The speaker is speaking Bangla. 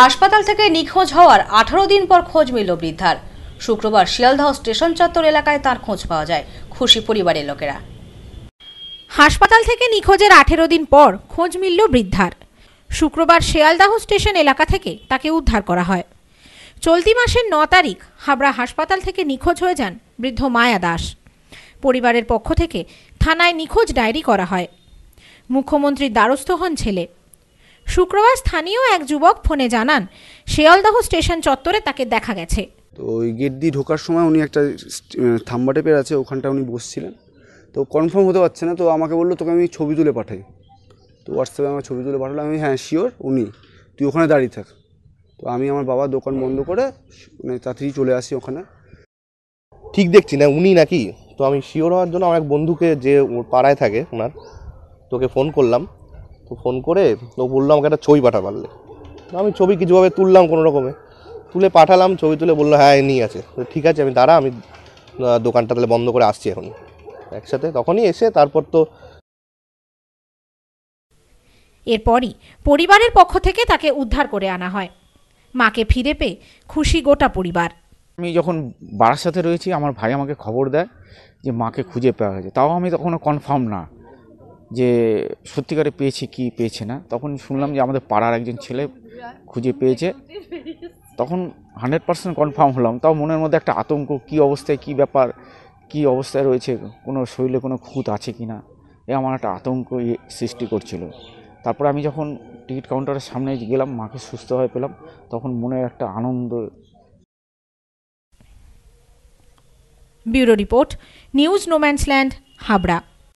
হাসপাতাল থেকে নিখোঁজ হওয়ার আঠারো দিন পর খোঁজ মিলল বৃদ্ধার শুক্রবার শিয়ালদহ স্টেশন চত্বর এলাকায় তার খোঁজ পাওয়া যায় খুশি পরিবারের লোকেরা হাসপাতাল থেকে নিখোঁজের আঠেরো দিন পর খোঁজ মিলল বৃদ্ধার শুক্রবার শিয়ালদাহ স্টেশন এলাকা থেকে তাকে উদ্ধার করা হয় চলতি মাসের ন তারিখ হাবড়া হাসপাতাল থেকে নিখোঁজ হয়ে যান বৃদ্ধ মায়া দাস পরিবারের পক্ষ থেকে থানায় নিখোঁজ ডায়েরি করা হয় মুখ্যমন্ত্রীর দ্বারস্থ হন ছেলে শুক্রবার স্থানীয় এক যুবক ফোনে জানান শেয়ালদাহ স্টেশন চত্বরে তাকে দেখা গেছে তো ওই গেট দিয়ে ঢোকার সময় উনি একটা থাম্বা টেপের আছে ওখানটা উনি বসছিলেন তো কনফার্ম হতে পারছে না তো আমাকে বললো তোকে আমি ছবি তুলে পাঠাই তো হোয়াটসঅ্যাপে আমার ছবি তুলে পাঠালাম আমি হ্যাঁ শিওর উনি তুই ওখানে দাঁড়িয়ে থাক তো আমি আমার বাবা দোকান বন্ধ করে মানে তাড়াতাড়ি চলে আসি ওখানে ঠিক দেখছি না উনি নাকি তো আমি শিওর হওয়ার জন্য আমার এক বন্ধুকে যে ওর পাড়ায় থাকে ওনার তোকে ফোন করলাম তো ফোন করে তো বললো আমাকে একটা ছবি পাঠা পারলে আমি ছবি কিছুভাবে তুললাম কোনো রকমে তুলে পাঠালাম ছবি তুলে বললো হ্যাঁ নিয়ে আছে ঠিক আছে আমি দাঁড়া আমি দোকানটা তাহলে বন্ধ করে আসছি এখন একসাথে তখনই এসে তারপর তো এরপরই পরিবারের পক্ষ থেকে তাকে উদ্ধার করে আনা হয় মাকে ফিরে পেয়ে খুশি গোটা পরিবার আমি যখন বাড়ার সাথে রয়েছি আমার ভাই আমাকে খবর দেয় যে মাকে খুঁজে পাওয়া হয়েছে তাও আমি তখনও কনফার্ম না যে সত্যিকারে পেয়েছে কি পেয়েছে না তখন শুনলাম যে আমাদের পাড়ার একজন ছেলে খুঁজে পেয়েছে তখন হান্ড্রেড পার্সেন্ট কনফার্ম হলাম তাও মনের মধ্যে একটা আতঙ্ক কি অবস্থায় কি ব্যাপার কি অবস্থায় রয়েছে কোনো শরীরে কোনো খুঁত আছে কি না এ আমার একটা আতঙ্ক সৃষ্টি করছিল তারপর আমি যখন টিকিট কাউন্টারের সামনে গেলাম মাকে সুস্থ হয়ে পেলাম তখন মনে একটা Ananda bureau report news no man's land Habra